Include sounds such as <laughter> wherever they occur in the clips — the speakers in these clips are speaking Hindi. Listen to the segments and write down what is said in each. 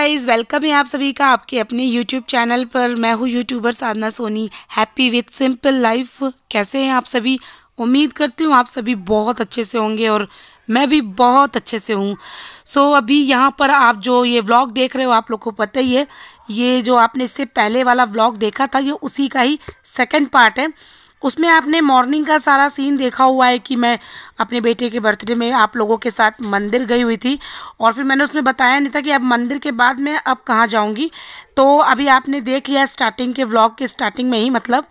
गाइस वेलकम है आप सभी का आपके अपने यूट्यूब चैनल पर मैं हूँ YouTuber Sadhana Soni happy with simple life कैसे हैं आप सभी उम्मीद करती हूँ आप सभी बहुत अच्छे से होंगे और मैं भी बहुत अच्छे से हूँ सो so, अभी यहाँ पर आप जो ये व्लॉग देख रहे हो आप लोग को पता ही है ये जो आपने इससे पहले वाला व्लॉग देखा था ये उसी का ही सेकेंड पार्ट है उसमें आपने मॉर्निंग का सारा सीन देखा हुआ है कि मैं अपने बेटे के बर्थडे में आप लोगों के साथ मंदिर गई हुई थी और फिर मैंने उसमें बताया नहीं था कि अब मंदिर के बाद मैं अब कहाँ जाऊँगी तो अभी आपने देख लिया स्टार्टिंग के व्लॉग के स्टार्टिंग में ही मतलब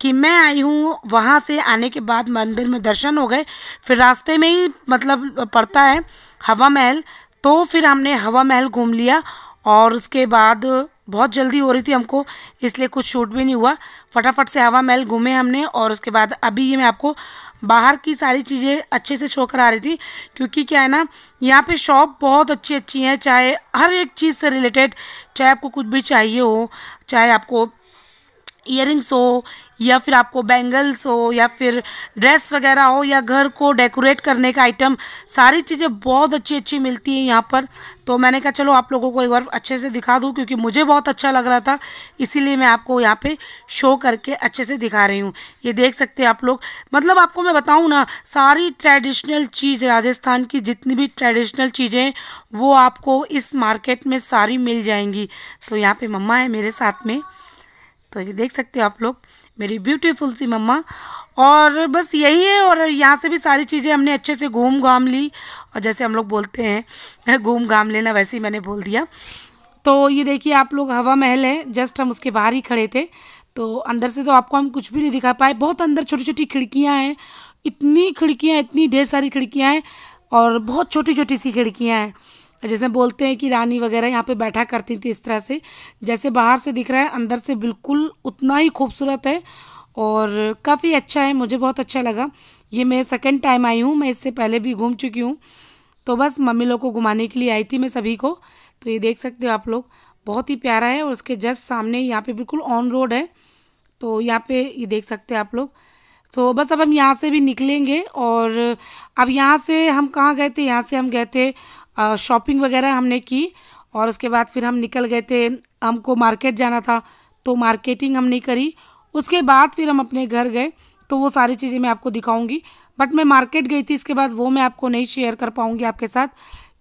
कि मैं आई हूँ वहाँ से आने के बाद मंदिर में दर्शन हो गए फिर रास्ते में ही मतलब पड़ता है हवा महल तो फिर हमने हवा महल घूम लिया और उसके बाद बहुत जल्दी हो रही थी हमको इसलिए कुछ शूट भी नहीं हुआ फटाफट से हवा महल घूमे हमने और उसके बाद अभी ये मैं आपको बाहर की सारी चीज़ें अच्छे से शो करा रही थी क्योंकि क्या है ना यहाँ पे शॉप बहुत अच्छी अच्छी हैं चाहे हर एक चीज़ से रिलेटेड चाहे आपको कुछ भी चाहिए हो चाहे आपको ईयरिंग्स हो या फिर आपको बैंगल्स हो या फिर ड्रेस वगैरह हो या घर को डेकोरेट करने का आइटम सारी चीज़ें बहुत अच्छी अच्छी मिलती हैं यहाँ पर तो मैंने कहा चलो आप लोगों को एक बार अच्छे से दिखा दूँ क्योंकि मुझे बहुत अच्छा लग रहा था इसीलिए मैं आपको यहाँ पे शो करके अच्छे से दिखा रही हूँ ये देख सकते हैं आप लोग मतलब आपको मैं बताऊँ ना सारी ट्रेडिशनल चीज़ राजस्थान की जितनी भी ट्रेडिशनल चीज़ें वो आपको इस मार्केट में सारी मिल जाएंगी तो यहाँ पर मम्मा है मेरे साथ में तो ये देख सकते हो आप लोग मेरी ब्यूटीफुल सी मम्मा और बस यही है और यहाँ से भी सारी चीज़ें हमने अच्छे से घूम घाम ली और जैसे हम लोग बोलते हैं घूम घाम लेना वैसे ही मैंने बोल दिया तो ये देखिए आप लोग हवा महल है जस्ट हम उसके बाहर ही खड़े थे तो अंदर से तो आपको हम कुछ भी नहीं दिखा पाए बहुत अंदर छोटी छोटी खिड़कियाँ हैं इतनी खिड़कियाँ इतनी ढेर सारी खिड़कियाँ हैं और बहुत छोटी छोटी सी खिड़कियाँ हैं जैसे बोलते हैं कि रानी वगैरह यहाँ पे बैठा करती थी इस तरह से जैसे बाहर से दिख रहा है अंदर से बिल्कुल उतना ही खूबसूरत है और काफ़ी अच्छा है मुझे बहुत अच्छा लगा ये मैं सेकेंड टाइम आई हूँ मैं इससे पहले भी घूम चुकी हूँ तो बस मम्मी लोग को घुमाने के लिए आई थी मैं सभी को तो ये देख सकते हो आप लोग बहुत ही प्यारा है और उसके जस्ट सामने यहाँ पे बिल्कुल ऑन रोड है तो यहाँ पे ये देख सकते हैं आप लोग तो बस अब हम यहाँ से भी निकलेंगे और अब यहाँ से हम कहाँ गए थे यहाँ से हम गए थे शॉपिंग वगैरह हमने की और उसके बाद फिर हम निकल गए थे हमको मार्केट जाना था तो मार्केटिंग हमने करी उसके बाद फिर हम अपने घर गए तो वो सारी चीज़ें मैं आपको दिखाऊंगी बट मैं मार्केट गई थी इसके बाद वो मैं आपको नहीं शेयर कर पाऊँगी आपके साथ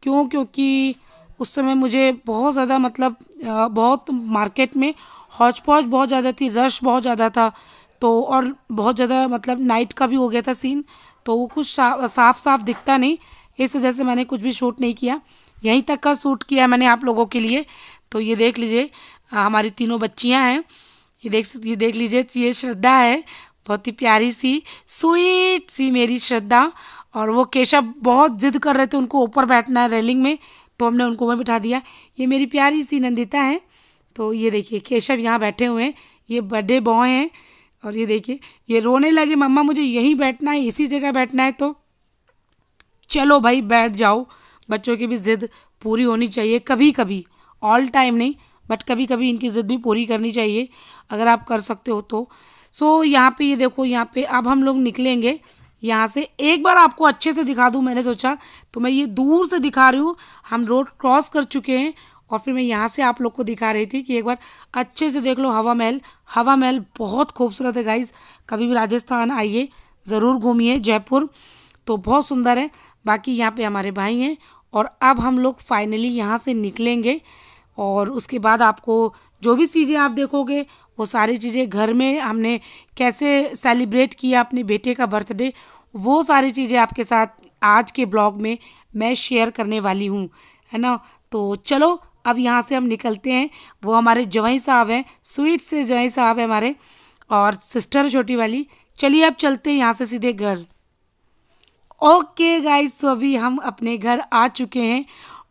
क्यों क्योंकि उस समय मुझे बहुत ज़्यादा मतलब बहुत मार्केट में हौज पौच बहुत ज़्यादा थी रश बहुत ज़्यादा था तो और बहुत ज़्यादा मतलब नाइट का भी हो गया था सीन तो वो कुछ साफ साफ दिखता नहीं इस वजह से मैंने कुछ भी शूट नहीं किया यहीं तक का शूट किया मैंने आप लोगों के लिए तो ये देख लीजिए हमारी तीनों बच्चियाँ हैं ये देख ये देख लीजिए तो ये श्रद्धा है बहुत ही प्यारी सी स्वीट सी मेरी श्रद्धा और वो केशव बहुत जिद कर रहे थे उनको ऊपर बैठना है रेलिंग में तो हमने उनको वहीं बिठा दिया ये मेरी प्यारी सी नंदिता है तो ये देखिए केशव यहाँ बैठे हुए हैं ये बड़े बॉय हैं और ये देखिए ये रोने लगे मम्मा मुझे यहीं बैठना है इसी जगह बैठना है तो चलो भाई बैठ जाओ बच्चों की भी ज़िद पूरी होनी चाहिए कभी कभी ऑल टाइम नहीं बट कभी कभी इनकी ज़िद भी पूरी करनी चाहिए अगर आप कर सकते हो तो सो so, यहाँ पे ये यह देखो यहाँ पे अब हम लोग निकलेंगे यहाँ से एक बार आपको अच्छे से दिखा दूँ मैंने सोचा तो मैं ये दूर से दिखा रही हूँ हम रोड क्रॉस कर चुके हैं और फिर मैं यहाँ से आप लोग को दिखा रही थी कि एक बार अच्छे से देख लो हवा महल हवा महल बहुत खूबसूरत है गाइज कभी भी राजस्थान आइए ज़रूर घूमिए जयपुर तो बहुत सुंदर है बाकी यहाँ पे हमारे भाई हैं और अब हम लोग फाइनली यहाँ से निकलेंगे और उसके बाद आपको जो भी चीज़ें आप देखोगे वो सारी चीज़ें घर में हमने कैसे सेलिब्रेट किया अपने बेटे का बर्थडे वो सारी चीज़ें आपके साथ आज के ब्लॉग में मैं शेयर करने वाली हूँ है ना तो चलो अब यहाँ से हम निकलते हैं वो हमारे जवाई साहब हैं स्वीट से जवाई साहब हैं हमारे और सिस्टर छोटी वाली चलिए अब चलते हैं यहाँ से सीधे घर ओके गाइस तो अभी हम अपने घर आ चुके हैं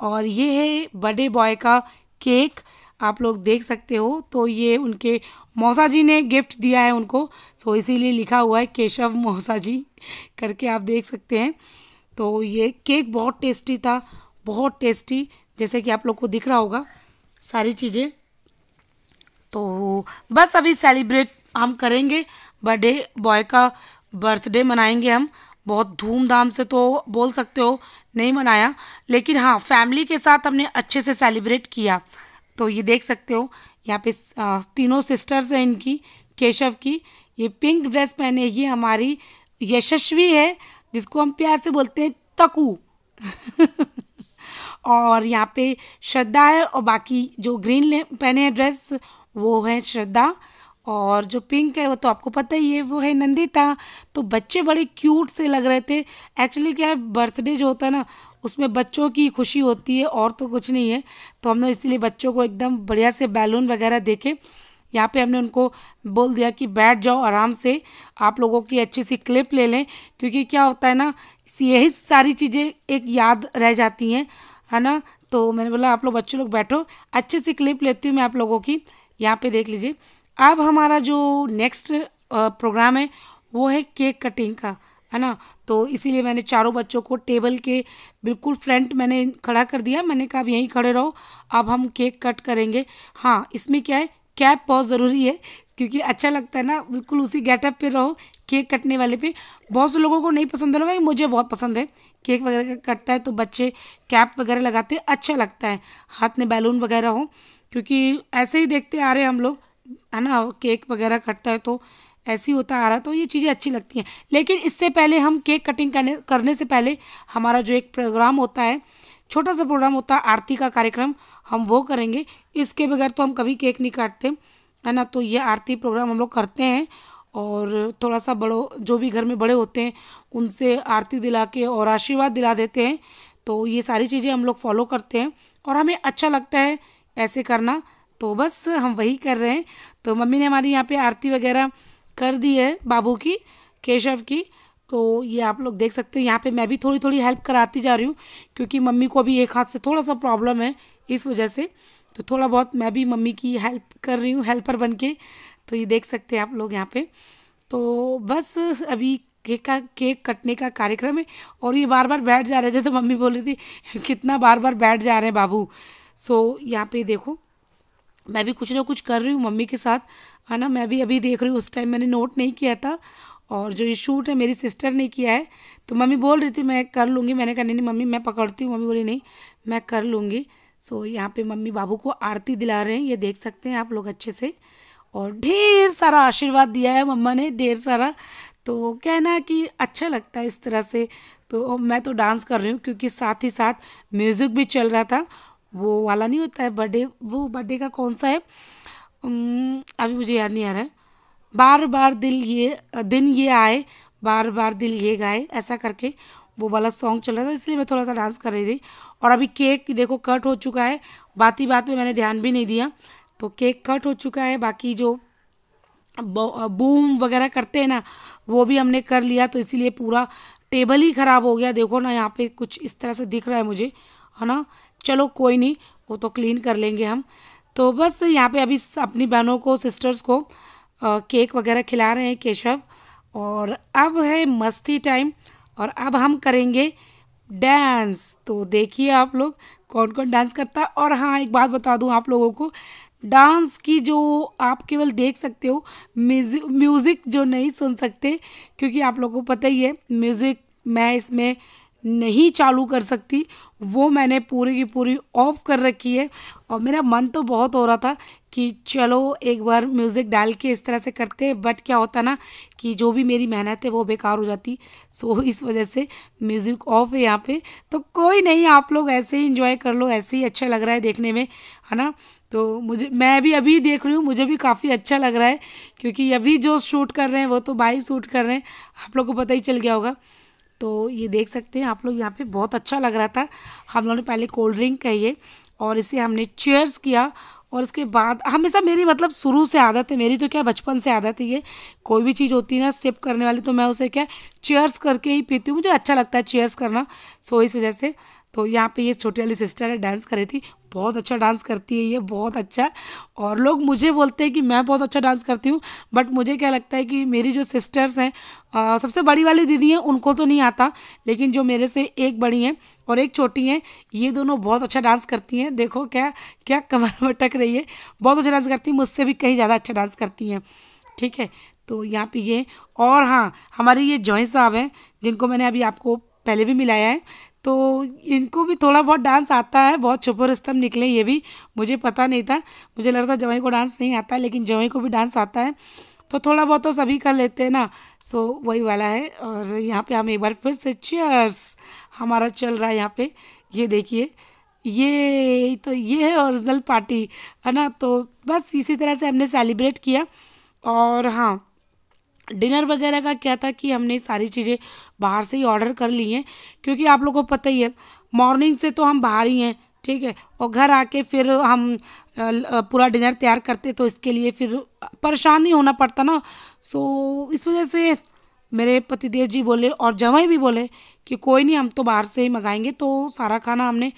और ये है बर्थडे बॉय का केक आप लोग देख सकते हो तो ये उनके मौसा जी ने गिफ्ट दिया है उनको सो इसीलिए लिखा हुआ है केशव मौसा जी करके आप देख सकते हैं तो ये केक बहुत टेस्टी था बहुत टेस्टी जैसे कि आप लोग को दिख रहा होगा सारी चीज़ें तो बस अभी सेलिब्रेट हम करेंगे बर्थडे बॉय का बर्थडे मनाएंगे हम बहुत धूमधाम से तो बोल सकते हो नहीं मनाया लेकिन हाँ फैमिली के साथ हमने अच्छे से सेलिब्रेट किया तो ये देख सकते हो यहाँ पे तीनों सिस्टर्स हैं इनकी केशव की ये पिंक ड्रेस पहने ये हमारी यशस्वी है जिसको हम प्यार से बोलते हैं तकू <laughs> और यहाँ पे श्रद्धा है और बाकी जो ग्रीन पहने हैं ड्रेस वो है श्रद्धा और जो पिंक है वो तो आपको पता ही है वो है नंदिता तो बच्चे बड़े क्यूट से लग रहे थे एक्चुअली क्या है बर्थडे जो होता है ना उसमें बच्चों की खुशी होती है और तो कुछ नहीं है तो हमने इसलिए बच्चों को एकदम बढ़िया से बैलून वगैरह देखे यहाँ पे हमने उनको बोल दिया कि बैठ जाओ आराम से आप लोगों की अच्छी सी क्लिप ले लें क्योंकि क्या होता है ना यही सारी चीज़ें एक याद रह जाती हैं है ना तो मैंने बोला आप लोग बच्चों लोग बैठो अच्छे से क्लिप लेती हूँ मैं आप लोगों की यहाँ पे देख लीजिए अब हमारा जो नेक्स्ट प्रोग्राम है वो है केक कटिंग का है ना तो इसीलिए मैंने चारों बच्चों को टेबल के बिल्कुल फ्रंट मैंने खड़ा कर दिया मैंने कहा अब यहीं खड़े रहो अब हम केक कट करेंगे हाँ इसमें क्या है कैप बहुत ज़रूरी है क्योंकि अच्छा लगता है ना बिल्कुल उसी गेटअप पे रहो केक कटने वाले पे बहुत से लोगों को नहीं पसंद है भाई मुझे बहुत पसंद है केक वगैरह कटता है तो बच्चे कैप वगैरह लगाते अच्छा लगता है हाथ में बैलून वगैरह हो क्योंकि ऐसे ही देखते आ रहे हैं हम लोग है ना केक वगैरह कटता है तो ऐसी होता आ रहा तो ये चीज़ें अच्छी लगती हैं लेकिन इससे पहले हम केक कटिंग करने करने से पहले हमारा जो एक प्रोग्राम होता है छोटा सा प्रोग्राम होता है आरती का कार्यक्रम हम वो करेंगे इसके बगैर तो हम कभी केक नहीं काटते है ना तो ये आरती प्रोग्राम हम लोग करते हैं और थोड़ा सा बड़ो जो भी घर में बड़े होते हैं उनसे आरती दिला के और आशीर्वाद दिला देते हैं तो ये सारी चीज़ें हम लोग फॉलो करते हैं और हमें अच्छा लगता है ऐसे करना तो बस हम वही कर रहे हैं तो मम्मी ने हमारी यहाँ पे आरती वगैरह कर दी है बाबू की केशव की तो ये आप लोग देख सकते हो यहाँ पे मैं भी थोड़ी थोड़ी हेल्प कराती जा रही हूँ क्योंकि मम्मी को अभी एक हाथ से थोड़ा सा प्रॉब्लम है इस वजह से तो थोड़ा बहुत मैं भी मम्मी की हेल्प कर रही हूँ हेल्पर बन के तो ये देख सकते हैं आप लोग यहाँ पर तो बस अभी केक का केक कटने का कार्यक्रम है और ये बार बार बैठ जा रहे थे तो मम्मी बोल रही थी कितना बार बार बैठ जा रहे हैं बाबू सो यहाँ पे देखो मैं भी कुछ ना कुछ कर रही हूँ मम्मी के साथ है ना मैं भी अभी देख रही हूँ उस टाइम मैंने नोट नहीं किया था और जो ये शूट है मेरी सिस्टर ने किया है तो मम्मी बोल रही थी मैं कर लूँगी मैंने कहा नहीं मम्मी मैं पकड़ती हूँ मम्मी बोली नहीं मैं कर लूँगी सो यहाँ पे मम्मी बाबू को आरती दिला रहे हैं ये देख सकते हैं आप लोग अच्छे से और ढेर सारा आशीर्वाद दिया है मम्मा ने ढेर सारा तो कहना कि अच्छा लगता है इस तरह से तो मैं तो डांस कर रही हूँ क्योंकि साथ ही साथ म्यूज़िक भी चल रहा था वो वाला नहीं होता है बर्थडे वो बर्थडे का कौन सा है अभी मुझे याद नहीं आ रहा है बार बार दिल ये दिन ये आए बार बार दिल ये गाए ऐसा करके वो वाला सॉन्ग चल रहा था इसलिए मैं थोड़ा सा डांस कर रही थी और अभी केक देखो कट हो चुका है बात ही बात में मैंने ध्यान भी नहीं दिया तो केक कट हो चुका है बाकी जो बूम वगैरह करते हैं ना वो भी हमने कर लिया तो इसीलिए पूरा टेबल ही ख़राब हो गया देखो ना यहाँ पे कुछ इस तरह से दिख रहा है मुझे है ना चलो कोई नहीं वो तो क्लीन कर लेंगे हम तो बस यहाँ पे अभी अपनी बहनों को सिस्टर्स को आ, केक वगैरह खिला रहे हैं केशव और अब है मस्ती टाइम और अब हम करेंगे डांस तो देखिए आप लोग कौन कौन डांस करता है और हाँ एक बात बता दूँ आप लोगों को डांस की जो आप केवल देख सकते हो म्यूजिक म्यूज़िक जो नहीं सुन सकते क्योंकि आप लोगों को पता ही है म्यूज़िक मैं इसमें नहीं चालू कर सकती वो मैंने पूरी की पूरी ऑफ़ कर रखी है और मेरा मन तो बहुत हो रहा था कि चलो एक बार म्यूज़िक डाल के इस तरह से करते हैं बट क्या होता ना कि जो भी मेरी मेहनत है वो बेकार हो जाती सो इस वजह से म्यूज़िक ऑफ है यहाँ पे तो कोई नहीं आप लोग ऐसे ही इंजॉय कर लो ऐसे ही अच्छा लग रहा है देखने में है ना तो मुझे मैं भी अभी देख रही हूँ मुझे भी काफ़ी अच्छा लग रहा है क्योंकि अभी जो शूट कर रहे हैं वो तो बाई शूट कर रहे हैं आप लोग को पता ही चल गया होगा तो ये देख सकते हैं आप लोग यहाँ पे बहुत अच्छा लग रहा था हम लोगों ने पहले कोल्ड ड्रिंक कहिए और इसे हमने चेयर्स किया और इसके बाद हमेशा मेरी मतलब शुरू से आदत है मेरी तो क्या बचपन से आदत है ये कोई भी चीज़ होती है ना सिप करने वाली तो मैं उसे क्या चेयर्स करके ही पीती हूँ मुझे अच्छा लगता है चेयर्स करना सो इस वजह से तो यहाँ पे ये छोटी वाली सिस्टर है डांस कर रही थी बहुत अच्छा डांस करती है ये बहुत अच्छा और लोग मुझे बोलते हैं कि मैं बहुत अच्छा डांस करती हूँ बट मुझे क्या लगता है कि मेरी जो सिस्टर्स हैं सबसे बड़ी वाली दीदी हैं उनको तो नहीं आता लेकिन जो मेरे से एक बड़ी हैं और एक छोटी हैं ये दोनों बहुत अच्छा डांस करती हैं देखो क्या क्या कमर <laughs> भटक रही है बहुत अच्छा डांस करती हैं मुझसे भी कहीं ज़्यादा अच्छा डांस करती हैं ठीक है तो यहाँ पे ये और हाँ हमारे ये जॉय साहब हैं जिनको मैंने अभी आपको पहले भी मिलाया है तो इनको भी थोड़ा बहुत डांस आता है बहुत छुपुर स्तंभ निकले ये भी मुझे पता नहीं था मुझे लगता जवाई को डांस नहीं आता लेकिन जवाई को भी डांस आता है तो थोड़ा बहुत तो सभी कर लेते हैं ना सो वही वाला है और यहाँ पे हम एक बार फिर से चेयर्स हमारा चल रहा है यहाँ पे ये देखिए ये तो ये है ओरिजिनल पार्टी है ना तो बस इसी तरह से हमने सेलिब्रेट किया और हाँ डिनर वगैरह का क्या था कि हमने सारी चीज़ें बाहर से ही ऑर्डर कर ली हैं क्योंकि आप लोगों को पता ही है मॉर्निंग से तो हम बाहर ही हैं ठीक है और घर आके फिर हम पूरा डिनर तैयार करते तो इसके लिए फिर परेशान नहीं होना पड़ता ना सो इस वजह से मेरे पतिदेव जी बोले और जवाई भी बोले कि कोई नहीं हम तो बाहर से ही मंगाएंगे तो सारा खाना हमने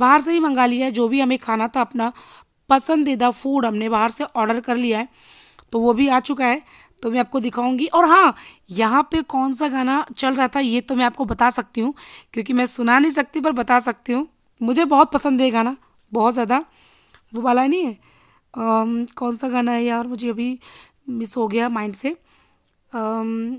बाहर से ही मंगा लिया है जो भी हमें खाना था अपना पसंदीदा फूड हमने बाहर से ऑर्डर कर लिया है तो वो भी आ चुका है तो मैं आपको दिखाऊंगी और हाँ यहाँ पे कौन सा गाना चल रहा था ये तो मैं आपको बता सकती हूँ क्योंकि मैं सुना नहीं सकती पर बता सकती हूँ मुझे बहुत पसंद है गाना बहुत ज़्यादा वो वाला नहीं है आम, कौन सा गाना है यार मुझे अभी मिस हो गया माइंड से आम,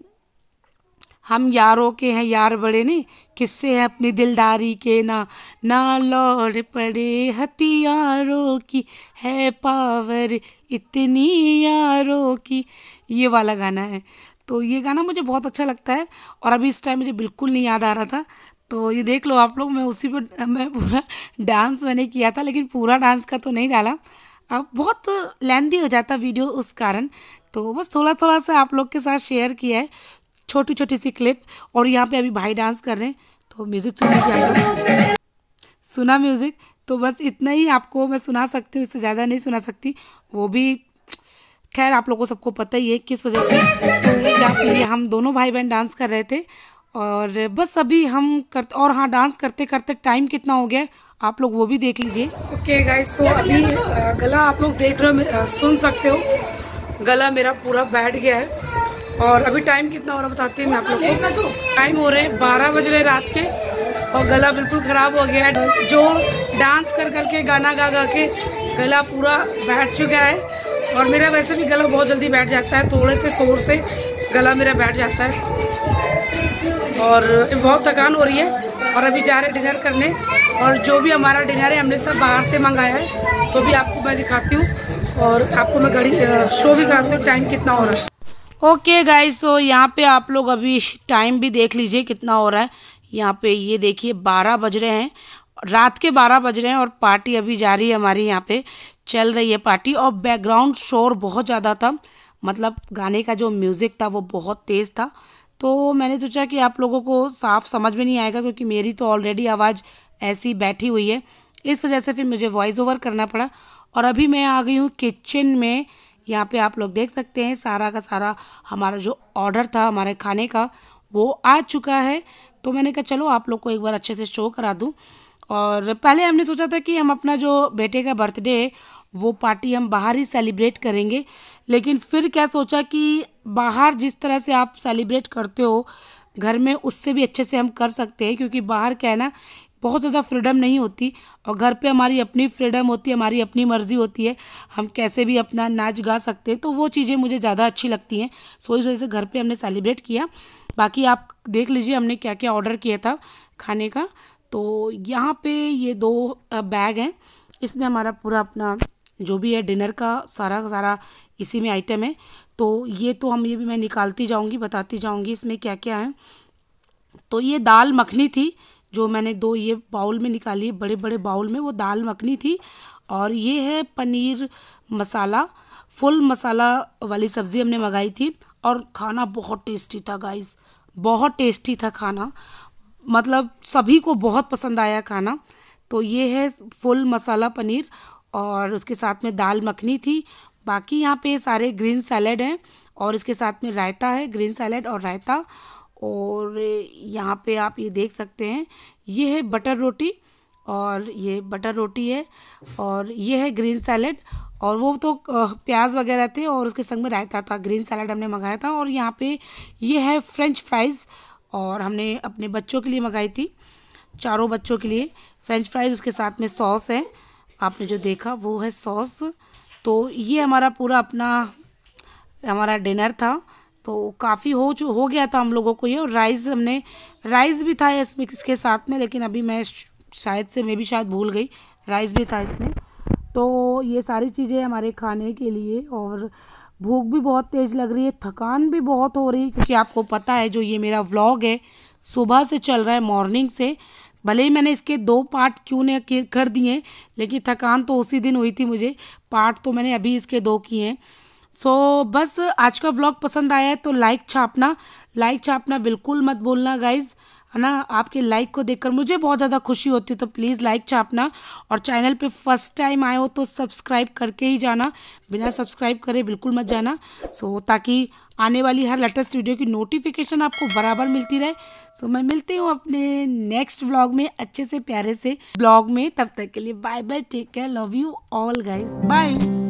हम यारों के हैं यार बड़े ने किससे हैं अपनी दिलदारी के ना ना लौट पड़े हथियारों की है पावर इतनी यारों की ये वाला गाना है तो ये गाना मुझे बहुत अच्छा लगता है और अभी इस टाइम मुझे बिल्कुल नहीं याद आ रहा था तो ये देख लो आप लोग मैं उसी पर मैं पूरा डांस मैंने किया था लेकिन पूरा डांस का तो नहीं डाला अब बहुत लेंदी हो जाता वीडियो उस कारण तो बस थोड़ा थोड़ा सा आप लोग के साथ शेयर किया है छोटी छोटी सी क्लिप और यहाँ पे अभी भाई डांस कर रहे हैं तो म्यूज़िक सुन लीजिए आप लोग सुना म्यूज़िक तो बस इतना ही आपको मैं सुना सकती हूँ इससे ज़्यादा नहीं सुना सकती वो भी खैर आप लोगों को सबको पता ही है किस वजह से तो पे हम दोनों भाई बहन डांस कर रहे थे और बस अभी हम करते और हाँ डांस करते करते टाइम कितना हो गया आप लोग वो भी देख लीजिए ओके गाइस सो अभी गला आप लोग देख रहे हो सुन सकते हो गला मेरा पूरा बैठ गया है और अभी टाइम कितना हो रहा बताती हूँ मैं आप लोग को टाइम हो रहे हैं बारह बज रहे रात के और गला बिल्कुल ख़राब हो गया है जो डांस कर करके गाना गा गा के गला पूरा बैठ चुका है और मेरा वैसे भी गला बहुत जल्दी बैठ जाता है थोड़े से शोर से गला मेरा बैठ जाता है और बहुत थकान हो रही है और अभी जा रहे डिनर करने और जो भी हमारा डिनर है हमने सब बाहर से मंगाया है तो भी आपको मैं दिखाती हूँ और आपको मैं घड़ी शो भी कराती हूँ टाइम कितना हो रहा है ओके गाइस सो तो यहाँ पे आप लोग अभी टाइम भी देख लीजिए कितना हो रहा है यहाँ पे ये देखिए बारह बज रहे हैं रात के बारह बज रहे हैं और पार्टी अभी जारी है हमारी यहाँ पे चल रही है पार्टी और बैकग्राउंड शोर बहुत ज़्यादा था मतलब गाने का जो म्यूज़िक था वो बहुत तेज़ था तो मैंने सोचा कि आप लोगों को साफ समझ में नहीं आएगा क्योंकि मेरी तो ऑलरेडी आवाज़ ऐसी बैठी हुई है इस वजह से फिर मुझे वॉइस ओवर करना पड़ा और अभी मैं आ गई हूँ किचन में यहाँ पे आप लोग देख सकते हैं सारा का सारा हमारा जो ऑर्डर था हमारे खाने का वो आ चुका है तो मैंने कहा चलो आप लोग को एक बार अच्छे से शो करा दूँ और पहले हमने सोचा था कि हम अपना जो बेटे का बर्थडे है वो पार्टी हम बाहर ही सेलिब्रेट करेंगे लेकिन फिर क्या सोचा कि बाहर जिस तरह से आप सेलिब्रेट करते हो घर में उससे भी अच्छे से हम कर सकते हैं क्योंकि बाहर क्या है ना बहुत ज़्यादा फ्रीडम नहीं होती और घर पे हमारी अपनी फ्रीडम होती है हमारी अपनी मर्ज़ी होती है हम कैसे भी अपना नाच गा सकते हैं तो वो चीज़ें मुझे ज़्यादा अच्छी लगती हैं सो इस वजह से घर पर हमने सेलिब्रेट किया बाकी आप देख लीजिए हमने क्या क्या ऑर्डर किया था खाने का तो यहाँ पर ये दो बैग हैं इसमें हमारा पूरा अपना जो भी है डिनर का सारा सारा इसी में आइटम है तो ये तो हम ये भी मैं निकालती जाऊँगी बताती जाऊँगी इसमें क्या क्या है तो ये दाल मखनी थी जो मैंने दो ये बाउल में निकाली बड़े बड़े बाउल में वो दाल मखनी थी और ये है पनीर मसाला फुल मसाला वाली सब्ज़ी हमने मंगाई थी और खाना बहुत टेस्टी था गाइस बहुत टेस्टी था खाना मतलब सभी को बहुत पसंद आया खाना तो ये है फुल मसाला पनीर और उसके साथ में दाल मखनी थी बाकी यहाँ पे सारे ग्रीन सैलड हैं और इसके साथ में रायता है ग्रीन सैलड और रायता और यहाँ पे आप ये देख सकते हैं ये है बटर रोटी और ये बटर रोटी है और ये है ग्रीन सैलेड और वो तो प्याज वगैरह थे और उसके संग में रायता था ग्रीन सैलड हमने मंगाया था और यहाँ पे ये है फ्रेंच फ्राइज़ और हमने अपने बच्चों के लिए मंगाई थी चारों बच्चों के लिए फ्रेंच फ्राइज़ उसके साथ में सॉस है आपने जो देखा वो है सॉस तो ये हमारा पूरा अपना हमारा डिनर था तो काफ़ी हो हो गया था हम लोगों को ये और राइस हमने राइस भी था इस इसके साथ में लेकिन अभी मैं शायद से मैं भी शायद भूल गई राइस भी था इसमें तो ये सारी चीज़ें हमारे खाने के लिए और भूख भी बहुत तेज़ लग रही है थकान भी बहुत हो रही है क्योंकि आपको पता है जो ये मेरा व्लॉग है सुबह से चल रहा है मॉर्निंग से भले ही मैंने इसके दो पार्ट क्यों ने कर दिए लेकिन थकान तो उसी दिन हुई थी मुझे पार्ट तो मैंने अभी इसके दो किए हैं सो so, बस आज का व्लॉग पसंद आया है तो लाइक छापना लाइक छापना बिल्कुल मत बोलना गाइज़ है ना आपके लाइक को देखकर मुझे बहुत ज़्यादा खुशी होती है तो प्लीज़ लाइक छापना और चैनल पे फर्स्ट टाइम आए हो तो सब्सक्राइब करके ही जाना बिना सब्सक्राइब करे बिल्कुल मत जाना सो ताकि आने वाली हर लेटेस्ट वीडियो की नोटिफिकेशन आपको बराबर मिलती रहे सो मैं मिलती हूँ अपने नेक्स्ट ब्लॉग में अच्छे से प्यारे से ब्लॉग में तब तक के लिए bye bye take care love you all guys bye